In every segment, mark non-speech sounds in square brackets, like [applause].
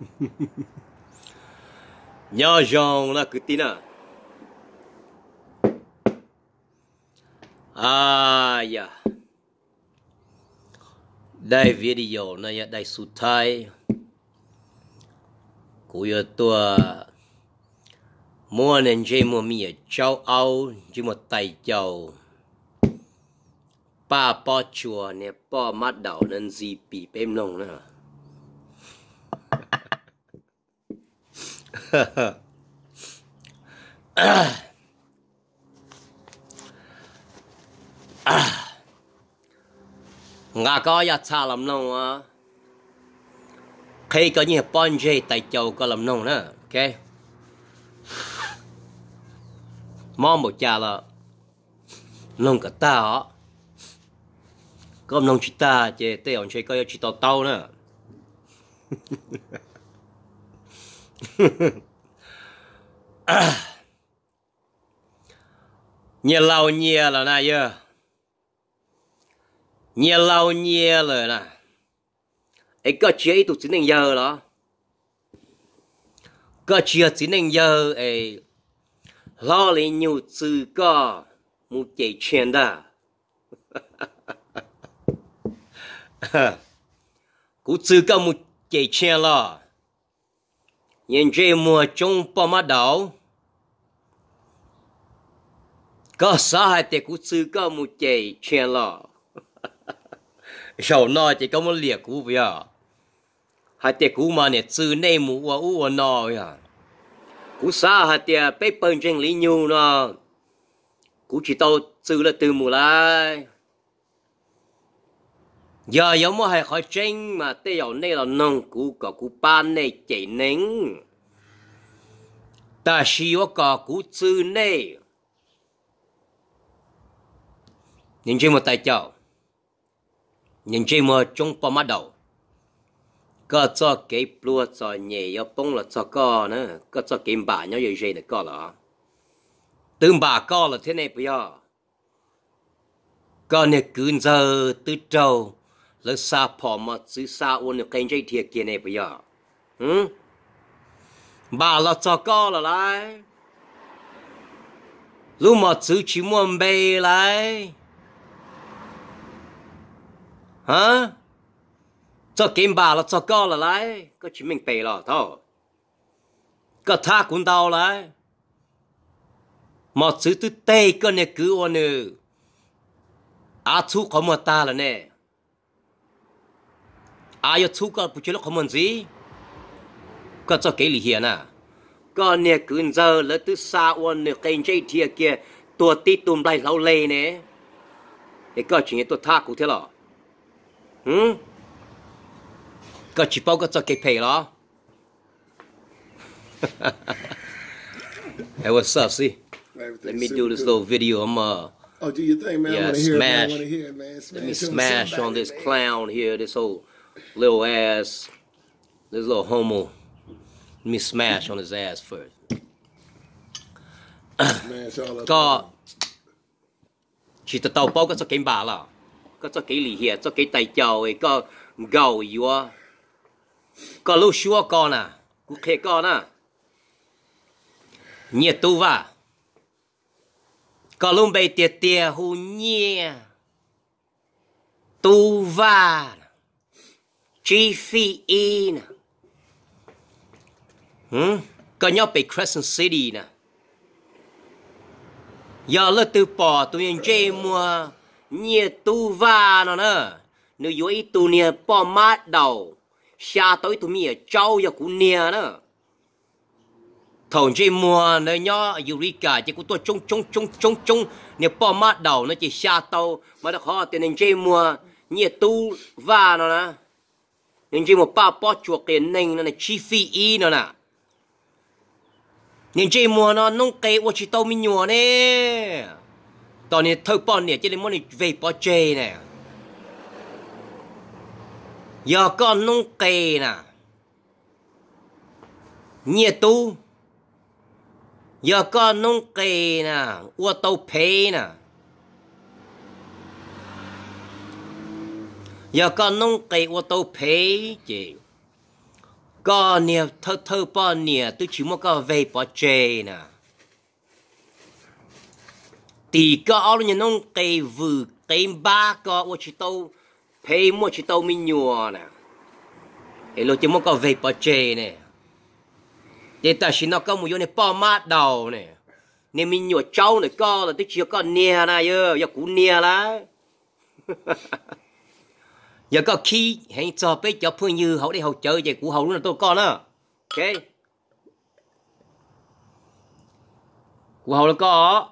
[laughs] nhỏ giòn là cứ tin à à dạ đây video này à, đây sụt thai của tôi mua nên chơi mua mía châu Âu chỉ một tay châu ba bao chùa nè bao mắt đầu nên gì bị bém nông nữa à. à. có ya cha làm nông à khi có như bon jay tại châu có làm nông nữa ok mong một cha là nông cả ta ó có nông chỉ ta chế tê ổn chế coi chỉ tàu tao nữa [laughs] nhiều lâu rồi nè giờ nhiều lâu nhiều rồi nè ấy cơ chia ít tụt chín đến giờ đó cơ chia chín đến giờ ấy lo lấy nhiều chữ cơ một chỉ chuyện đó cũng chữ cơ một chỉ chuyện lo nhìn chơi mùa chung bò mà đầu có sao hai tiệc cú sư có một chè chen lò sầu [laughs] nọ chỉ có một liệt cú vậy à hai tiệc cú mà nè sư nay mù và u và nọ vậy cú sao hai tiệc bé bơi chân lý nhu nọ cú chỉ tao sư là từ mù lại giờ yếu mua hay khỏi tranh mà tê yếu này là nông cú có cú ba này chạy nén ta chỉ có cú tư này nhìn chơi một tay chào nhìn chơi một trong bò mắt đầu có cho cái plua cho nhẹ yếu bông là cho có nữa có cho cái bà nhau gì gì nữa có là từ bà có là thế này bây giờ con này cứ giờ từ trâu lỡ xa phò mà chỉ xa ôn được kênh dây thiệt kia này bây giờ ừ? bà là cho co là lại lúc mà chữ chỉ muốn bê lại hả cho kiếm bà là cho co là lại có chỉ mình bê là thôi có tha cũng đau lại mà chữ tư tê cơ này cứ ôn à chú có mà ta là nè ai ở chỗ có bút chữ không muốn gì có cho cái lý hiền à có nè cứ giờ lỡ từ xa ôn nè cái chơi thiệt kia tua ti tùm lại lâu lề nè thì có chuyện tôi tha cụ thế lọ hử có chỉ bao có cho cái phê lọ Hey, what's up, si? Let me do this little video. I'm uh, Oh, do you think, man? Yes, hear smash. It, man. Smash Let me smash on this clown here, this whole little ass, this little homo me smash on his ass first. Man, có chỉ tao tao bao cái cho cái bà là có cho cái lì hiệp cho cái tay chầu ấy có gầu yếu có lâu xua con à cũng khé con à nhiệt tu va có luôn bày tiệt tiệt hù nhẹ tu va phi GCE nè ừ? có nhau bị Crescent City nè giờ là từ bỏ tụi nhân chơi mua nhiều tu va nó nè nếu yếu ít tụi nia bỏ mát đầu xa tới tụi mía trâu giờ cũng nia nè thầu chơi mua nơi nhỏ Eureka chỉ cũng tôi chung chung chung chung chung nếu bỏ mát đầu nó chỉ xa tàu mà nó khó tiền chơi mua nhiều tu va nó nè nên chỉ một ba bỏ chuột tiền nó là chi phí y nó nè nên chỉ mua nó nông kế của chỉ tao mình nhua nè tao này thâu bỏ nè chỉ là muốn về bỏ chê nè giờ con nông kế nè nhẹ tu giờ con nông kế nè ô tao phê nè giờ con nông cây ô tô phê chị con nè thơ thơ bò nè tôi chỉ muốn con về bỏ chê nè thì có ông nhà nông cây vừa cây ba có ô chỉ tâu phê mua chỉ tâu mình nhùa nè thì lúc chỉ muốn con về bỏ chê nè thì ta chỉ nó có một chỗ này bỏ mát đầu nè nên mình nhùa cháu này có là tôi chỉ có nè nè giờ giờ cũng nè lá [laughs] giờ có khi hẹn cho bé cho phương như hậu đi hậu chơi về của hậu luôn là tôi con đó ok của hậu là có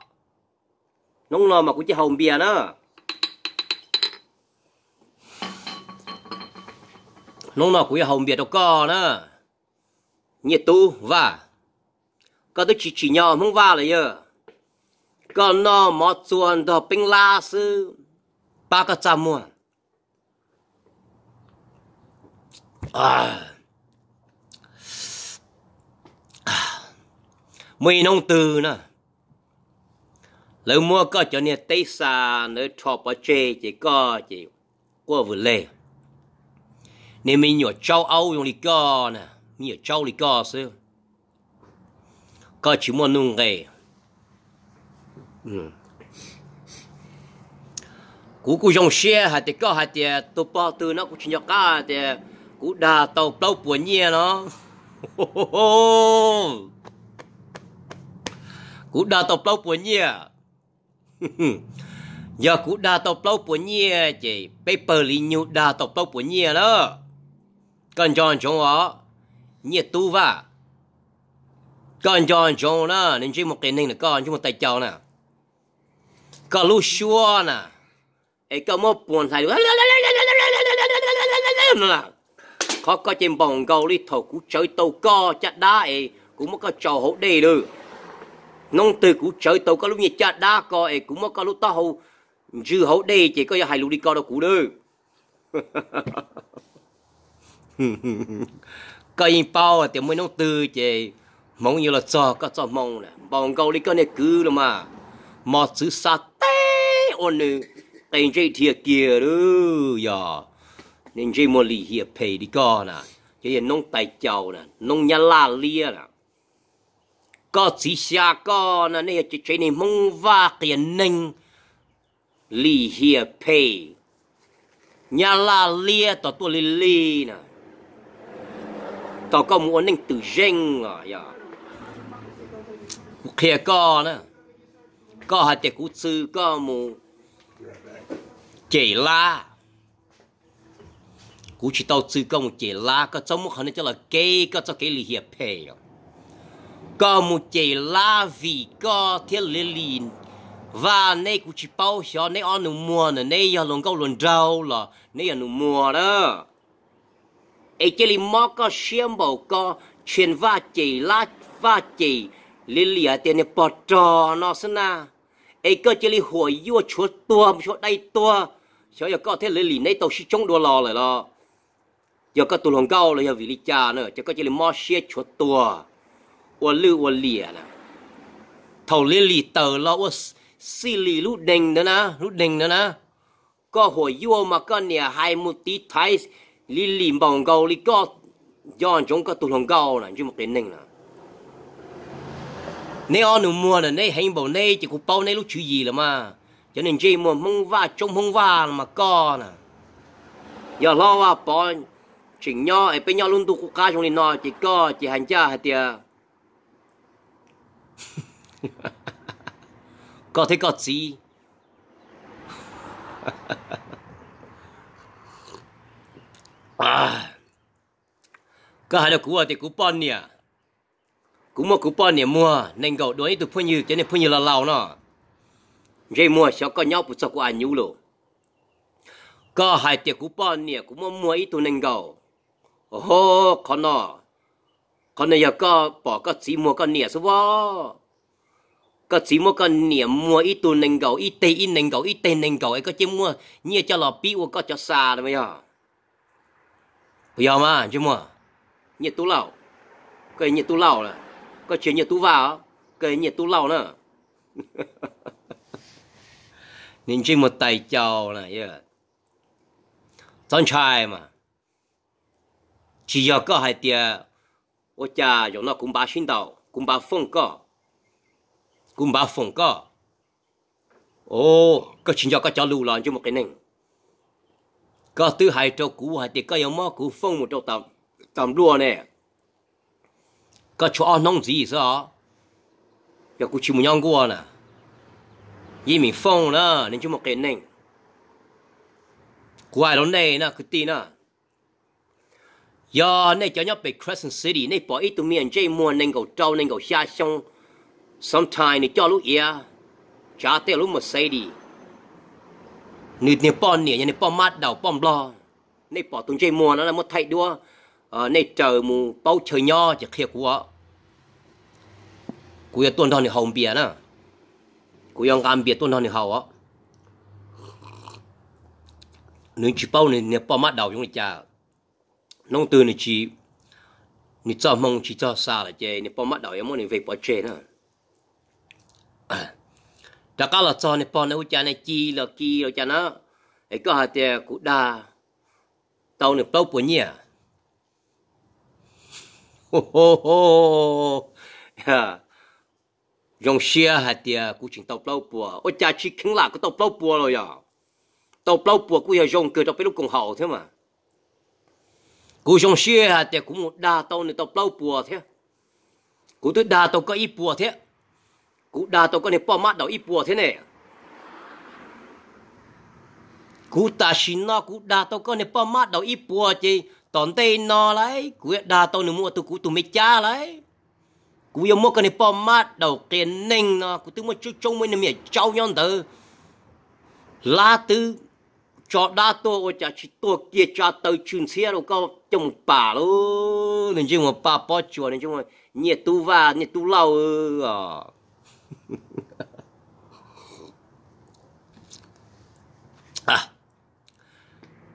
nông lo mà cũng chỉ hậu bìa nữa, nông lo cũng chỉ hậu bìa đâu có nữa, nhiệt tu và có tôi chỉ chỉ nhỏ không va là giờ còn nó mọt chuồn đó pin la sư ba cái trăm muộn à. mùi từ nè lâu mua có cho nên tây xa nơi trò bỏ chê chỉ có chỉ qua vừa lề nên mình nhỏ châu âu dùng lý co nè mình nhỏ châu lý co sư có chỉ mua nung nghề ừ. cú cú dùng xe hạt thì có hạt thì tụ bỏ từ nó cũng chỉ nhỏ cá thì cú đà tàu plau của nhia nó cú đà tàu plau của nhia giờ cú đà tàu plau của nhia chị paper li nhu đà tàu plau của nhia đó cần chọn chúng nó nhia tu va cần chọn chúng nó nên chỉ một cái này là con chúng một tay chào nè có lu xua nè ấy có một buồn thầy nữa là khó có trên bồng gầu đi thầu cú chơi tàu co chặt đá ấy cũng mất có trò hổ đề được nông từ cú chơi tàu có lúc như chặt đá co ấy cũng mất có lúc tao hậu dư hổ đề chỉ có hai lúc đi co đâu cú được [laughs] cây bao thì à, tiểu mới nông từ chỉ mong như là cho có cho mong nè bồng gầu đi có này cứ rồi mà mọt xứ sa tê ôn nữ tên chơi thiệt kìa đó giờ nên chỉ muốn lì hiệp phê đi co nè chỉ là nông tài chầu nè nông nhà la lia nè có chỉ xa co nè nên chỉ chỉ nên mong va tiền ninh lì hiệp phê nhà la lia tao tu lì lì nè tao có muốn nên tự dưng à ya dạ. kia co nè co hạt tiệc cú sư co mù chỉ la cú chỉ tàu tư công chỉ la có trong một khả năng cho là cây có cho cái lì hiệp phê có một chỉ la vì có thiết lì lì và nay cú chỉ bảo cho nay ăn nụ mùa nè nay giờ lồng câu lồng rau là nay giờ nụ mùa đó ấy chỉ lì mò có xiêm bảo có chuyện va chỉ la va chỉ lì lì ở tiền này bỏ trò nó xin na ấy có chỉ lì hồi vua chúa tua chúa đây tua cho giờ có thế lì lì nay tàu chỉ chống đua lò lại lo giờ có tụi lòng gâu là giờ vì lý cha nữa cho có chỉ là mò xe chuột tua ô lư ô lìa nè thầu lì lì tờ lo ô xì lì lú đình nữa nè lú đình nữa nè có hồi vua mà có nè, hai một tí thái lì lì bồng gâu lì có do chúng có tụi lòng gâu nè chứ một cái nình nè nay on mua là nay hành bảo nay chỉ có bao nay lúc chữ gì là mà cho nên chỉ mua mông va trông mông va mà co nè giờ lo va à, bỏ chỉ nho ấy bên nho luôn tu ca trong liền nọ chỉ có chỉ hành cha hạt tiệt, [laughs] có thế có gì [laughs] à cái hai đầu cú à, thì cú pon nè cú mua cú pon nè mua nên cậu đối tụi phun như cái này phun như là lâu nó dây mua sẽ có nhau bút sọc của anh nhú lộ có hai tiệc cú pon nè cú mua mua ít tụi nên cậu โอ้โหขอนอขอนอยากก็ปอก็สีมัวก็เหนียสวะก็สีมัวก็เหนียมัวอีตูหนึ่งเก่าอีเตอีหนึ่งเก่าอีเตหนึ่งเก่าไอ้ก็จิ้มมัวเนี่ยจะหลอปีวก็จะซาเลยไหมอ่ะพยามาจิ้มมัวเนี่ยตู้เหล่าก็เนี่ยตู้เหล่าน่ะก็เชียเนี่ยตู้ว่าก็เนี่ยตู้เหล่าน่ะ nên chỉ một tay chào này, yeah. Tân trai mà chỉ giờ có hai tiền ô cha giống nó cũng ba xin đầu cũng ba phong có cũng ba phong có ô cái chỉ có cái cho lưu lòn cho một cái nè, cái thứ hai trâu cũ hai tiền cái giống mò cũ phong một trâu tầm tầm đua nè có chỗ nông gì sao giờ cũng chỉ muốn nhau qua nè vì mình phong nè, nên cho một cái nè, quay đó này nè cứ tin nè giờ này cho nhau bị Crescent City này bỏ ít tụi miền chơi mua nên cầu trâu nên cầu xa xong sometime này cho lúc ia cha tiền lúc một xe đi nịt nịt bỏ nịt nhà nịt bỏ mát đầu bỏ lo này bỏ tụi chơi mua nó là một thay đua ờ này chờ mù bao trời nho chỉ khía của cúi tuần đó này hồng bia nè cúi ông ăn bia tuần đó này hậu á nếu chỉ bao nịt nịt bỏ mát đầu chúng ta nông tư này chỉ ni cho mong chỉ cho xa là chơi ni bỏ mắt đầu em muốn ni về bỏ chơi nữa à, đã cá là cho ni bỏ nó cha này chi là chi là cha nó ấy có hạt tiền cụ đa à, tàu ni bao bốn nhỉ ho ho ho dùng xe hạt tiền cụ chỉnh tàu bao bốn ôi cha chỉ kinh là cái tàu bao bốn rồi à tàu bao bốn cụ giờ dùng cái tàu cái lúc cùng hậu thế mà cú trong xe hạt thì cũng một đa tàu này tàu lâu bùa thế cú tới đa tàu có ít bùa thế cú đa tàu có này bỏ mắt đầu ít bùa thế này cú ta xin nó cú đa tàu có này bỏ mắt đầu ít bùa chứ tòn tây nó lấy cú đa tàu nữa mua tôi cú tụi mày cha lấy cú yêu mua cái này bỏ mắt đầu tiền ninh nó cú tôi mua chút chung mấy này mẹ trâu nhon từ lá tư cho đa tô ô chả chỉ tô kia cha tới chun xe đâu có trong bà luôn, nên chứ mà bà bỏ chùa nên chứ mà nhiệt tu va nhiệt tu lau à [laughs] à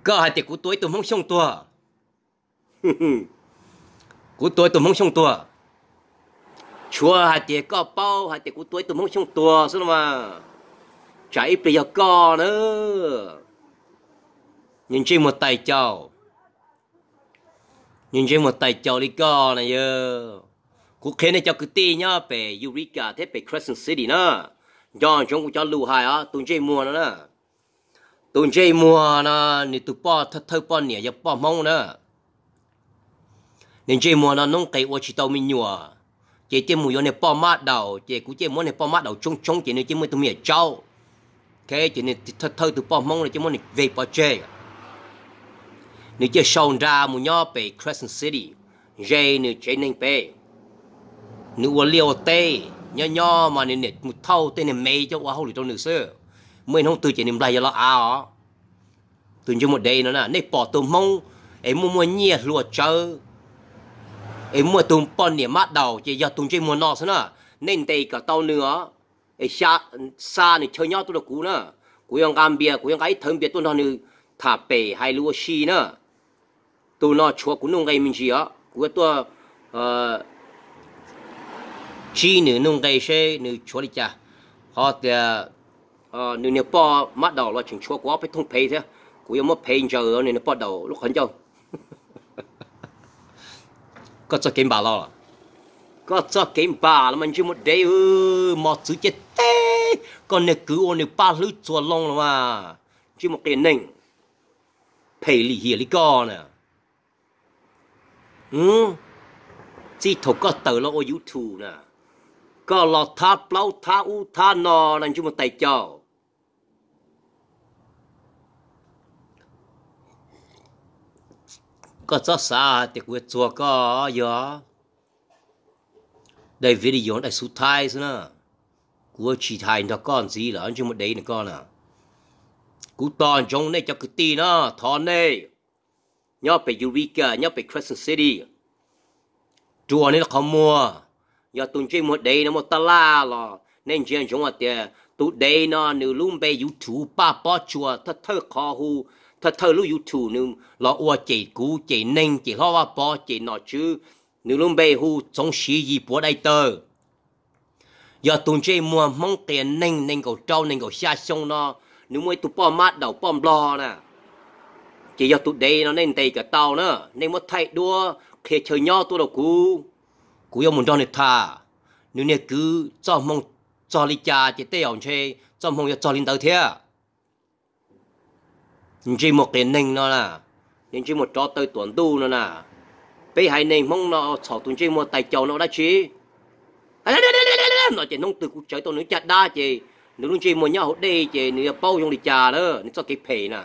có hai tiệc của tôi tôi mong xong tua [laughs] của tôi tôi mong xong tua chùa hai tiệc có bao hai tiệc của tôi tôi mong xong tua sao mà chạy bây giờ có nữa nhìn chỉ một tay chào nhìn chỉ một tay chào đi co này giờ cũng khiến này cho cứ ti nhá về Eureka thế về Crescent City nữa do chúng cũng cho lưu hài á tuần chơi mua nữa nè tụi chơi mua nó nị tụi po thật thơ po nè giờ po mong nữa nên chơi mua nó nông cây ô chỉ tàu mình nhùa chơi chơi mua này po mát đầu chơi cú chơi mua này po mát đầu chung chung chơi nên chơi mua tụi mẹ cháu thế chơi nên thật thơ tụi po mong là chơi mua này về po chơi nếu chỉ sâu ra mu nhau về Crescent City dây nếu chế nên về nếu qua liều tê nhỏ nhỏ mà nếu nè mu thâu tê nè mê cho qua hậu lụi trong nữ sơ mới không tự chế nên lại cho lo áo từ chung một đây nó nè nếu bỏ tôm mong em mua mua nhia lùa chơi em mua tôm bỏ nè mắt đầu chỉ giờ tôm chơi mua nọ xí nè nên tê cả tao nữa em xa xa nè chơi nhau tôi là cú nè cú yang cam bia cú yang cái thơm bia tôi nó nè thả bể hay lúa xì nữa tôi nó chúa cũng nông gây mình gì á của tôi ờ, chi nữ nông gây xe nữ chúa đi cha họ thì ờ, nữ nữ bỏ mắt đầu là chừng chúa quá phải thông phê thế của em mất phê giờ nữ nữ bỏ đầu lúc hẳn châu có cho kiếm bà lo à? có cho kiếm bà là mình chỉ một day ư một chữ chết tê còn nữ cứ ôn nữ ba lứa chùa long mà chỉ một cái nịnh phê lì hiền lì con à Ừ. chỉ thuộc có từ lo youtube nè có lo tha plau tha u tha nò nên chúng mà tay cho có cho xa thì quyết chùa có gió đây video này sút thai xí nè của chỉ thai nó con gì là anh chúng một đấy nè con à cú toàn trong này cho cứ ti nó à, thon này nhớ về Eureka nhớ về Crescent City chùa này là không mua nhớ tuần chơi một đầy nó một tala la lo nên chuyện chúng ta tiền tụ đấy nó nếu luôn về YouTube ba ba chùa thật thơ khó hu thật thơ lúc YouTube nếu lo ua chỉ cú chỉ nên chỉ lo ba ba chỉ nọ chứ nếu luôn về hu trong sĩ gì bữa đây tờ nhớ tuần chơi mua mong tiền nên nên cầu trâu nên cầu xa sông nó nếu mới tụ bom mát đầu bom lo nè chỉ do tụi đây nó nên tay cả tàu nữa nên mất thay đua khi chơi nhau tôi đâu cú cú yêu muốn cho người thà nếu như cứ cho mong cho lý cha chỉ tay ông chơi cho mong cho linh tàu thế chỉ một cái nền nó là nên chỉ một trò tới tuần tu nó là bây hai nền mong nó sọ tuần chỉ một tay chầu nó đã chỉ nó chỉ nông từ cuộc chơi tôi nữa chặt đa chỉ nếu luôn chỉ một nhau đây đi chỉ nếu bao dùng lý cha nữa nếu cho cái phê nè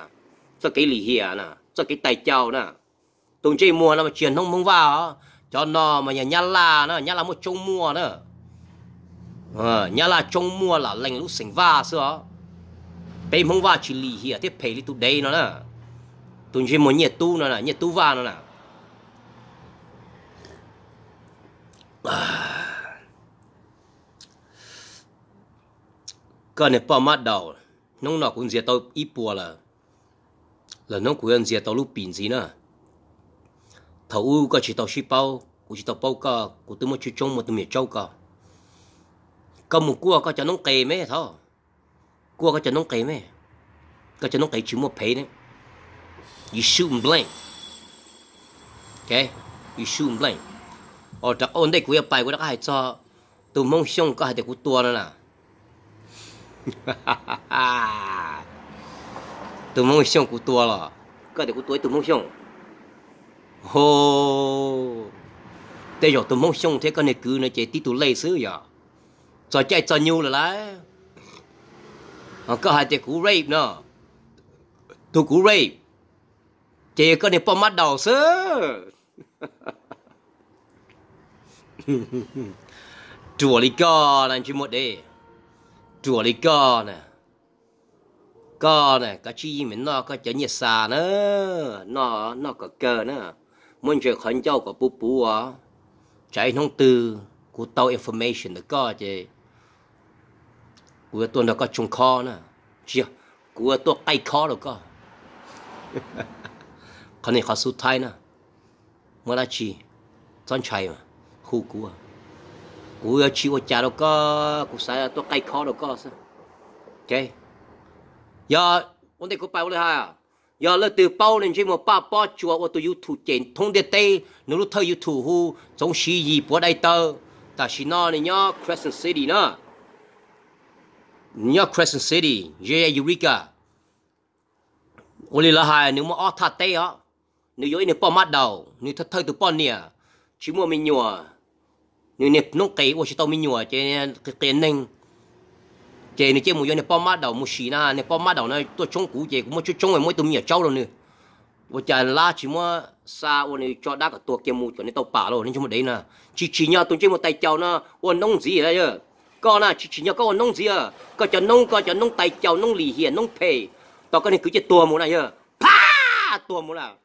cho cái lì hìa nè cho cái tài chào nè tùng chơi mua nó mà truyền thông mông vào cho nó mà nhà nhà là nó nhà là một trông mua nữa ờ, nhà là trông mua là lành lúc sinh va xưa bây mông vào chỉ lì hìa thế phải đi tụ đây nó nè tùng chơi một nhiệt tu nó nè nhiệt tu vào nó nè cần phải bỏ mắt đầu nông nọ cũng diệt tôi ít bùa là là nó của anh diệt tàu lúc bình gì nữa thầu u có chỉ tàu ship bao của chỉ tàu bao cả của tôi một chút trong mà tôi miệt châu cả cầm một cua có cho nó kề mấy thọ cua có cho nó kề mấy có cho nó kề chỉ một phe đấy you shoot and blank okay you shoot blank ở đặc ôn đây của bài của đặc hai cho tôi mong xong có hai để của tôi nữa nè [laughs] tụi mông xong cú tua là cái để cú tuổi tụi mông xong hô tê giờ tụi mông xong thế cái này cứ nó chạy tí tụi lấy xứ giờ cho chạy cho nhiều là lá có hai tê cú rape nữa tụi cú rape chạy cái này bom mắt đầu xứ chùa lý co là chỉ một đề chùa lý co nè ก็นะก็ชี้มันนอก็จะเนี่ยสาเนอะนอนอก็เกินนะมันจะขันเจ้าก็ปุ๊บปุ๊บใจน้องตือ กูเตาอินโฟเมชันก็จะกูตัวเด็กก็ชุงคอนะเชียกูตัวไก่คอเด็กก็คนนี้เขาสุดท้ายนะเมื่อไรชีตอนชัยมาคู่กูอ่ะกูจะชีวจาแล้วก็กูใส่ตัวไก่คอเด็กก็สิใช่ giờ vấn đề của bao lời ha giờ là từ bao nên chỉ một ba ba chùa và tôi youtube trên thông địa tây nếu lúc thời youtube hu trong xí gì bỏ đây tơ ta xí nó này nhá crescent city nữa nhá crescent city giờ eureka ôi là hai nếu mà ở thà tây á nếu yếu nếu bỏ mắt đầu nếu thật thời từ bỏ nè chỉ mua mình nhùa nếu nếp nông cấy và chỉ tao mình cho nên cái cái nâng chế này chế mua cho này bao mát đầu mua xì na này bao mát đầu này tôi chống cũ chế cũng mua chút chống này mỗi tụi mình cháu rồi nữa tôi chả la chỉ mua xa ôn này cho đắt cả tua kia mua cho nên tàu bả rồi nên chúng mà đấy nè chỉ chỉ nhau tuần chỉ một tay cháu na, ôn nông gì đấy chứ con na chỉ chỉ nhau có ôn nông gì à có cho nông có cho nông tay cháu nông lì hiền nông thề tao cái này cứ chỉ tua mua này chứ pa tua mua nào